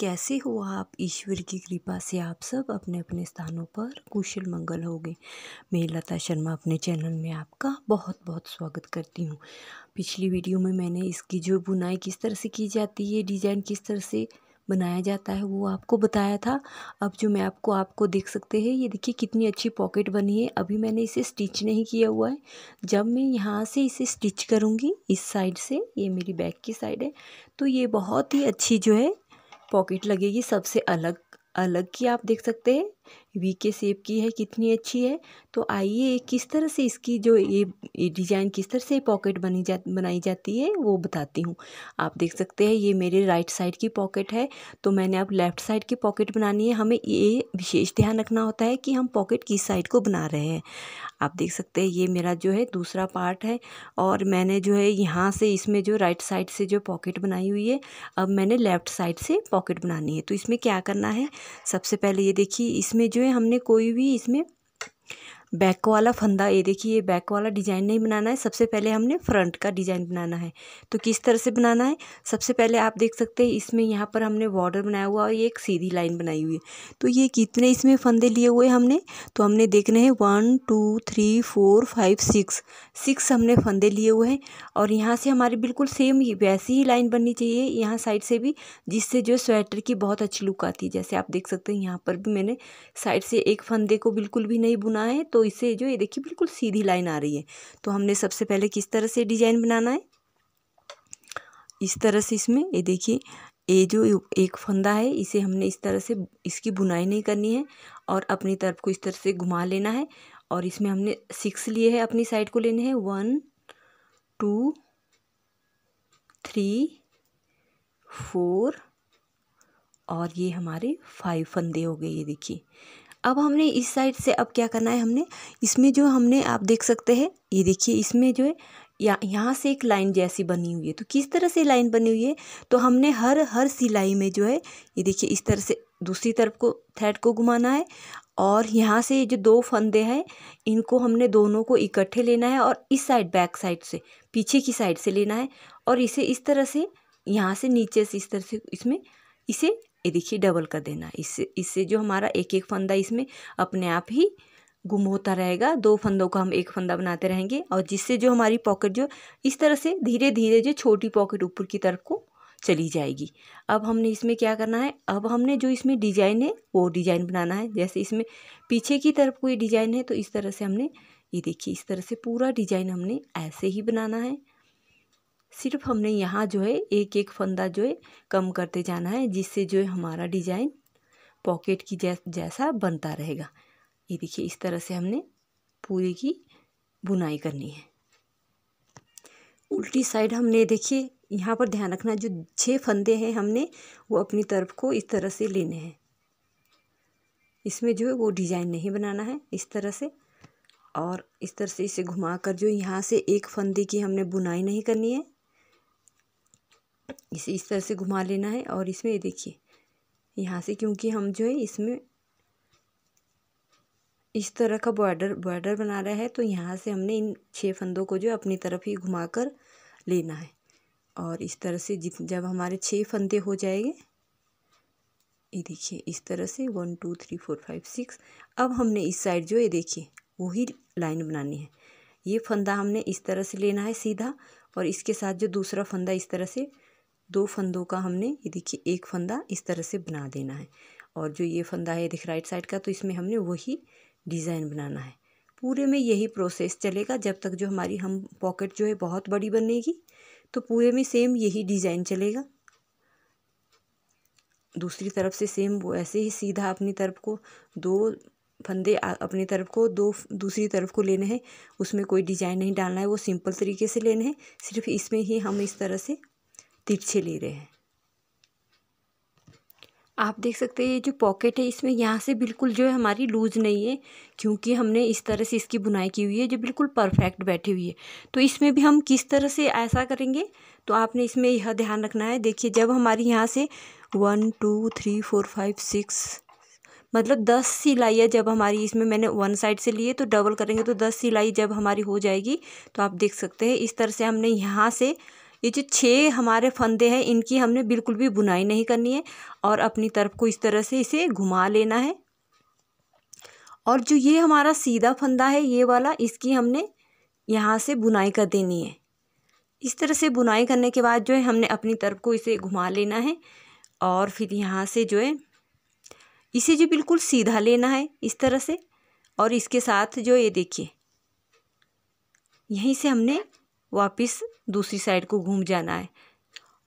कैसे हो आप ईश्वर की कृपा से आप सब अपने अपने स्थानों पर कुशल मंगल हो गए मैं लता शर्मा अपने चैनल में आपका बहुत बहुत स्वागत करती हूँ पिछली वीडियो में मैंने इसकी जो बुनाई किस तरह से की जाती है डिज़ाइन किस तरह से बनाया जाता है वो आपको बताया था अब जो मैं आपको आपको देख सकते हैं ये देखिए कितनी अच्छी पॉकेट बनी है अभी मैंने इसे स्टिच नहीं किया हुआ है जब मैं यहाँ से इसे स्टिच करूँगी इस साइड से ये मेरी बैक की साइड है तो ये बहुत ही अच्छी जो है पॉकेट लगेगी सबसे अलग अलग की आप देख सकते हैं वी के सेप की है कितनी अच्छी है तो आइए किस तरह से इसकी जो ये, डिज़ाइन किस तरह से पॉकेट बनी जा बनाई जाती है वो बताती हूँ आप देख सकते हैं ये मेरे राइट साइड की पॉकेट है तो मैंने अब लेफ़्ट साइड की पॉकेट बनानी है हमें ये विशेष ध्यान रखना होता है कि हम पॉकेट किस साइड को बना रहे हैं आप देख सकते हैं ये मेरा जो है दूसरा पार्ट है और मैंने जो है यहाँ से इसमें जो राइट साइड से जो पॉकेट बनाई हुई है अब मैंने लेफ़्ट साइड से पॉकेट बनानी है तो इसमें क्या करना है सबसे पहले ये देखिए इसमें इसमें जो है हमने कोई भी इसमें बैक वाला फंदा ये देखिए ये बैक वाला डिज़ाइन नहीं बनाना है सबसे पहले हमने फ्रंट का डिज़ाइन बनाना है तो किस तरह से बनाना है सबसे पहले आप देख सकते हैं इसमें यहाँ पर हमने बॉर्डर बनाया हुआ और ये एक सीधी लाइन बनाई हुई है तो ये कितने इसमें फंदे लिए हुए हमने तो हमने देखने हैं one two three four five six six हमने फंदे लिए हुए हैं और यहाँ से हमारी बिल्कुल सेम ही वैसी ही लाइन बननी चाहिए यहाँ साइड से भी जिससे जो स्वेटर की बहुत अच्छी लुक आती है जैसे आप देख सकते हैं यहाँ पर भी मैंने साइड से एक फंदे को बिल्कुल भी नहीं बुना है तो इसे जो ये देखिए बिल्कुल सीधी लाइन आ रही है तो हमने सबसे पहले किस तरह से डिजाइन बनाना है इस तरह से इसमें ये देखिए ये जो एक फंदा है इसे हमने इस तरह से इसकी बुनाई नहीं करनी है और अपनी तरफ को इस तरह से घुमा लेना है और इसमें हमने सिक्स लिए है अपनी साइड को लेने हैं वन टू थ्री फोर और ये हमारे फाइव फंदे हो गए ये देखिए अब हमने इस साइड से अब क्या करना है हमने इसमें जो हमने आप देख सकते हैं ये देखिए इसमें जो है या यहाँ से एक लाइन जैसी बनी हुई है तो किस तरह से लाइन बनी हुई है तो हमने हर हर सिलाई में जो है ये देखिए इस तरह से दूसरी तरफ को थ्रेड को घुमाना है और यहाँ से जो दो फंदे हैं इनको हमने दोनों को इकट्ठे लेना है और इस साइड बैक साइड से पीछे की साइड से लेना है और इसे इस तरह से यहाँ से नीचे से इस तरह से इसमें इसे ये देखिए डबल कर देना इससे इससे जो हमारा एक एक फंदा इसमें अपने आप ही गुम होता रहेगा दो फंदों को हम एक फंदा बनाते रहेंगे और जिससे जो हमारी पॉकेट जो इस तरह से धीरे धीरे जो छोटी पॉकेट ऊपर की तरफ को चली जाएगी अब हमने इसमें क्या करना है अब हमने जो इसमें डिजाइन है वो डिजाइन बनाना है जैसे इसमें पीछे की तरफ कोई डिजाइन है तो इस तरह से हमने ये देखिए इस तरह से पूरा डिजाइन हमने ऐसे ही बनाना है सिर्फ हमने यहाँ जो है एक एक फंदा जो है कम करते जाना है जिससे जो है हमारा डिज़ाइन पॉकेट की जैसा बनता रहेगा ये देखिए इस तरह से हमने पूरे की बुनाई करनी है उल्टी साइड हमने देखिए यहाँ पर ध्यान रखना जो छः फंदे हैं हमने वो अपनी तरफ को इस तरह से लेने हैं इसमें जो है वो डिज़ाइन नहीं बनाना है इस तरह से और इस तरह से इसे घुमा कर जो यहाँ से एक फंदे की हमने बुनाई नहीं करनी है इसे इस तरह से घुमा लेना है और इसमें ये देखिए यहाँ से क्योंकि हम जो है इसमें इस तरह का बॉर्डर बॉर्डर बना रहा है तो यहाँ से हमने इन छः फंदों को जो अपनी तरफ ही घुमा कर लेना है और इस तरह से जित जब हमारे छः फंदे हो जाएंगे ये देखिए इस तरह से one two three four five six अब हमने इस साइड जो ये देखिए वही लाइन बनानी है ये फंदा हमने इस तरह से लेना है सीधा और इसके साथ जो दूसरा फंदा इस तरह से दो फंदों का हमने ये देखिए एक फंदा इस तरह से बना देना है और जो ये फंदा है देख राइट साइड का तो इसमें हमने वही डिज़ाइन बनाना है पूरे में यही प्रोसेस चलेगा जब तक जो हमारी हम पॉकेट जो है बहुत बड़ी बनेगी तो पूरे में सेम यही डिज़ाइन चलेगा दूसरी तरफ से सेम वो ऐसे ही सीधा अपनी तरफ को दो फंदे अपनी तरफ को दो दूसरी तरफ को लेने हैं उसमें कोई डिजाइन नहीं डालना है वो सिंपल तरीके से लेने हैं सिर्फ इसमें ही हम इस तरह से तिरछे ले रहे हैं आप देख सकते हैं ये जो पॉकेट है इसमें यहाँ से बिल्कुल जो है हमारी लूज़ नहीं है क्योंकि हमने इस तरह से इसकी बुनाई की हुई है जो बिल्कुल परफेक्ट बैठी हुई है तो इसमें भी हम किस तरह से ऐसा करेंगे तो आपने इसमें यह ध्यान रखना है देखिए जब हमारी यहाँ से one two three four five six मतलब दस सिलाइयाँ जब हमारी इसमें मैंने वन साइड से लिए तो डबल करेंगे तो दस सिलाई जब हमारी हो जाएगी तो आप देख सकते हैं इस तरह से हमने यहाँ से ये जो छः हमारे फंदे हैं इनकी हमने बिल्कुल भी बुनाई नहीं करनी है और अपनी तरफ को इस तरह से इसे घुमा लेना है और जो ये हमारा सीधा फंदा है ये वाला इसकी हमने यहाँ से बुनाई कर देनी है इस तरह से बुनाई करने के बाद जो है हमने अपनी तरफ को इसे घुमा लेना है और फिर यहाँ से जो है इसे जो बिल्कुल सीधा लेना है इस तरह से और इसके साथ जो ये देखिए यहीं से हमने वापस दूसरी साइड को घूम जाना है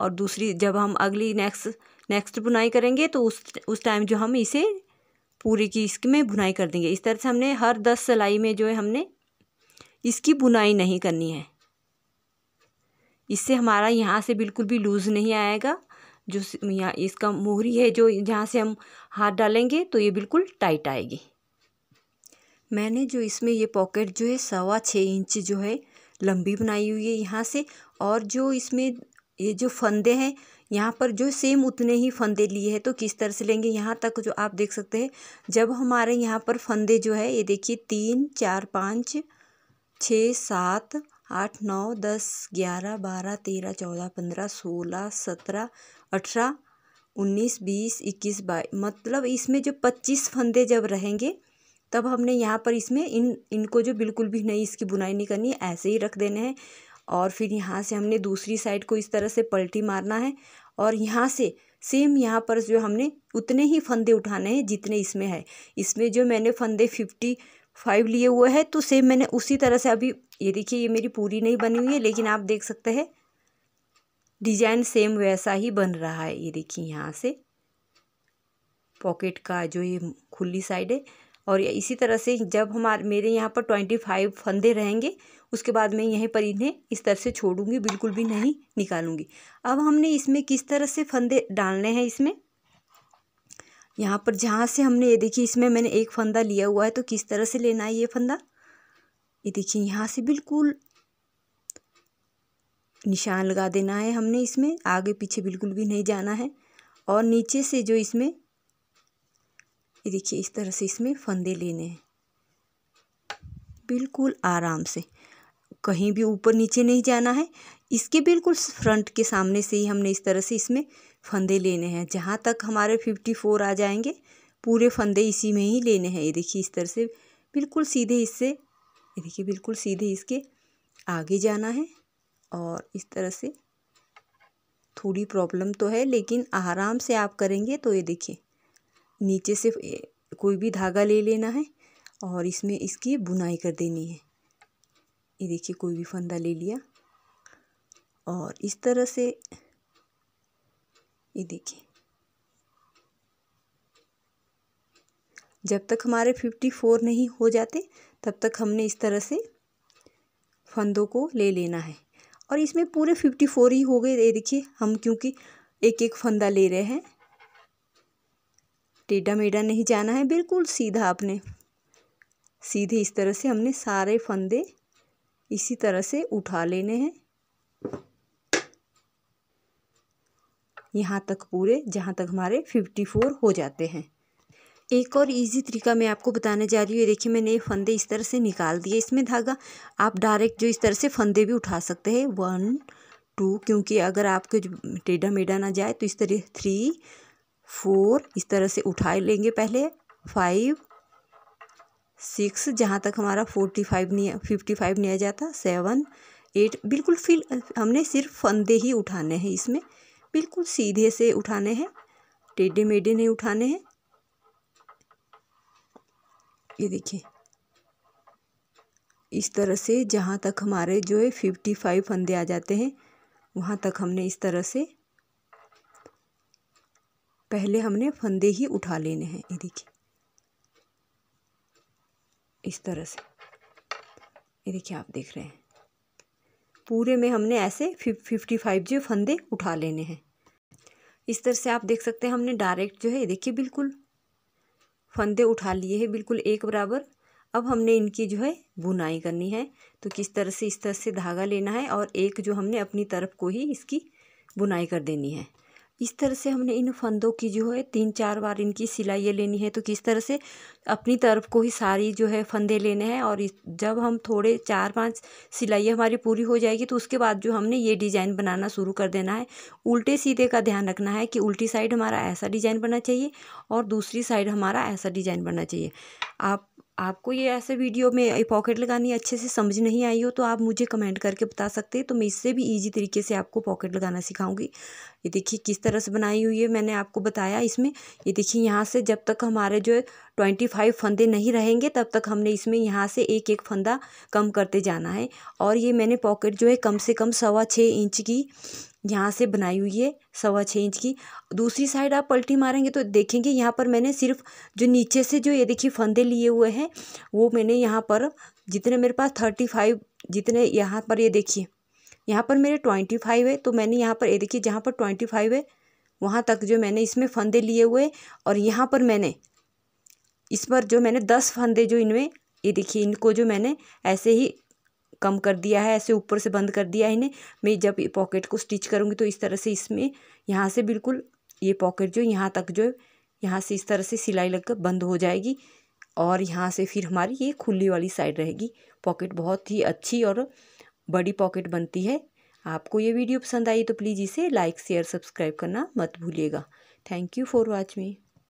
और दूसरी जब हम अगली नेक्स्ट नेक्स्ट बुनाई करेंगे तो उस उस टाइम जो हम इसे पूरी की इसमें बुनाई कर देंगे इस तरह से हमने हर दस सिलाई में जो है हमने इसकी बुनाई नहीं करनी है इससे हमारा यहाँ से बिल्कुल भी लूज़ नहीं आएगा जो यहाँ इसका मोहरी है जो जहाँ से हम हाथ डालेंगे तो ये बिल्कुल टाइट आएगी मैंने जो इसमें ये पॉकेट जो है सवा छः इंच जो है लंबी बनाई हुई है यहाँ से और जो इसमें ये जो फंदे हैं यहाँ पर जो सेम उतने ही फंदे लिए हैं तो किस तरह से लेंगे यहाँ तक जो आप देख सकते हैं जब हमारे यहाँ पर फंदे जो है ये देखिए तीन चार पाँच छः सात आठ नौ दस ग्यारह बारह तेरह चौदह पंद्रह सोलह सत्रह अठारह उन्नीस बीस इक्कीस बाईस मतलब इसमें जो पच्चीस फंदे जब रहेंगे तब हमने यहाँ पर इसमें इन इनको जो बिल्कुल भी नहीं इसकी बुनाई नहीं करनी ऐसे ही रख देने हैं और फिर यहाँ से हमने दूसरी साइड को इस तरह से पलटी मारना है और यहाँ से सेम यहाँ पर जो हमने उतने ही फंदे उठाने हैं जितने इसमें है इसमें जो मैंने फंदे फिफ्टी फाइव लिए हुए हैं तो सेम मैंने उसी तरह से अभी ये देखिए ये मेरी पूरी नहीं बनी हुई है लेकिन आप देख सकते हैं डिजाइन सेम वैसा ही बन रहा है ये देखिए यहाँ से पॉकेट का जो ये खुली साइड है और इसी तरह से जब हमारे मेरे यहाँ पर ट्वेंटी फाइव फंदे रहेंगे उसके बाद मैं यहीं पर इन्हें इस तरह से छोड़ूंगी बिल्कुल भी नहीं निकालूंगी अब हमने इसमें किस तरह से फंदे डालने हैं इसमें यहाँ पर जहाँ से हमने ये देखिए इसमें मैंने एक फंदा लिया हुआ है तो किस तरह से लेना है ये फंदा ये देखिए यहाँ से बिल्कुल निशान लगा देना है हमने इसमें आगे पीछे बिल्कुल भी नहीं जाना है और नीचे से जो इसमें ये देखिए इस तरह से इसमें फंदे लेने हैं बिल्कुल आराम से कहीं भी ऊपर नीचे नहीं जाना है इसके बिल्कुल फ्रंट के सामने से ही हमने इस तरह से इसमें फंदे लेने हैं जहाँ तक हमारे फिफ्टी फोर आ जाएंगे पूरे फंदे इसी में ही लेने हैं ये देखिए इस तरह से बिल्कुल सीधे इससे ये देखिए बिल्कुल सीधे इसके आगे जाना है और इस तरह से थोड़ी प्रॉब्लम तो है लेकिन आराम से आप करेंगे तो ये देखिए नीचे से कोई भी धागा ले लेना है और इसमें इसकी बुनाई कर देनी है ये देखिए कोई भी फंदा ले लिया और इस तरह से ये देखिए जब तक हमारे फिफ्टी फोर नहीं हो जाते तब तक हमने इस तरह से फंदों को ले लेना है और इसमें पूरे फिफ्टी फोर ही हो गए ये देखिए हम क्योंकि एक एक फंदा ले रहे हैं टेढ़ा मेढ़ा नहीं जाना है बिल्कुल सीधा आपने सीधे इस तरह से हमने सारे फंदे इसी तरह से उठा लेने हैं यहाँ तक पूरे जहाँ तक हमारे फिफ्टी फोर हो जाते हैं एक और इजी तरीका मैं आपको बताने जा रही हूँ देखिए मैंने ये फंदे इस तरह से निकाल दिए इसमें धागा आप डायरेक्ट जो इस तरह से फंदे भी उठा सकते हैं वन टू क्योंकि अगर आपके टेढ़ा मेढ़ा ना जाए तो इस तरह थ्री फोर इस तरह से उठा लेंगे पहले फाइव सिक्स जहाँ तक हमारा फोर्टी फाइव नहीं फिफ्टी फाइव नहीं आ जाता सेवन एट बिल्कुल फिल हमने सिर्फ फंदे ही उठाने हैं इसमें बिल्कुल सीधे से उठाने हैं टेढ़े मेढ़े नहीं उठाने हैं ये देखिए इस तरह से जहाँ तक हमारे जो है फिफ्टी फाइव फंदे आ जाते हैं वहाँ तक हमने इस तरह से पहले हमने फंदे ही उठा लेने हैं ये देखिए इस तरह से ये देखिए आप देख रहे हैं पूरे में हमने ऐसे फिफ्टी फाइव जो फंदे उठा लेने हैं इस तरह से आप देख सकते हैं हमने डायरेक्ट जो है ये देखिए बिल्कुल फंदे उठा लिए हैं बिल्कुल एक बराबर अब हमने इनकी जो है बुनाई करनी है तो किस तरह से इस तरह से धागा लेना है और एक जो हमने अपनी तरफ को ही इसकी बुनाई कर देनी है इस तरह से हमने इन फंदों की जो है तीन चार बार इनकी सिलाइयाँ लेनी है तो किस तरह से अपनी तरफ को ही सारी जो है फंदे लेने हैं और जब हम थोड़े चार पांच सिलाइयाँ हमारी पूरी हो जाएगी तो उसके बाद जो हमने ये डिज़ाइन बनाना शुरू कर देना है उल्टे सीधे का ध्यान रखना है कि उल्टी साइड हमारा ऐसा डिज़ाइन बनना चाहिए और दूसरी साइड हमारा ऐसा डिज़ाइन बनना चाहिए आप आपको ये ऐसे वीडियो में पॉकेट लगानी अच्छे से समझ नहीं आई हो तो आप मुझे कमेंट करके बता सकते हैं तो मैं इससे भी इजी तरीके से आपको पॉकेट लगाना सिखाऊंगी ये देखिए किस तरह से बनाई हुई है मैंने आपको बताया इसमें ये देखिए यहाँ से जब तक हमारे जो है ट्वेंटी फाइव फंदे नहीं रहेंगे तब तक हमने इसमें यहाँ से एक एक फंदा कम करते जाना है और ये मैंने पॉकेट जो है कम से कम सवा छः इंच की यहाँ से बनाई हुई है सवा छः इंच की दूसरी साइड आप पलटी मारेंगे तो देखेंगे यहाँ पर मैंने सिर्फ जो नीचे से जो ये देखिए फंदे लिए हुए हैं वो मैंने यहाँ पर जितने मेरे पास थर्टी फाइव जितने यहाँ पर ये देखिए यहाँ पर मेरे ट्वेंटी फाइव है तो मैंने यहाँ पर ये देखिए जहाँ पर ट्वेंटी फाइव है वहाँ तक जो मैंने इसमें फंदे लिए हुए और यहाँ पर मैंने इस पर जो मैंने दस फंदे जो इनमें ये देखिए इनको जो मैंने ऐसे ही कम कर दिया है ऐसे ऊपर से बंद कर दिया है इन्हें मैं जब पॉकेट को स्टिच करूँगी तो इस तरह से इसमें यहाँ से बिल्कुल ये पॉकेट जो यहाँ तक जो यहाँ से इस तरह से सिलाई लग बंद हो जाएगी और यहाँ से फिर हमारी ये खुली वाली साइड रहेगी पॉकेट बहुत ही अच्छी और बड़ी पॉकेट बनती है आपको ये वीडियो पसंद आई तो प्लीज़ इसे लाइक शेयर सब्सक्राइब करना मत भूलिएगा thank you for watch me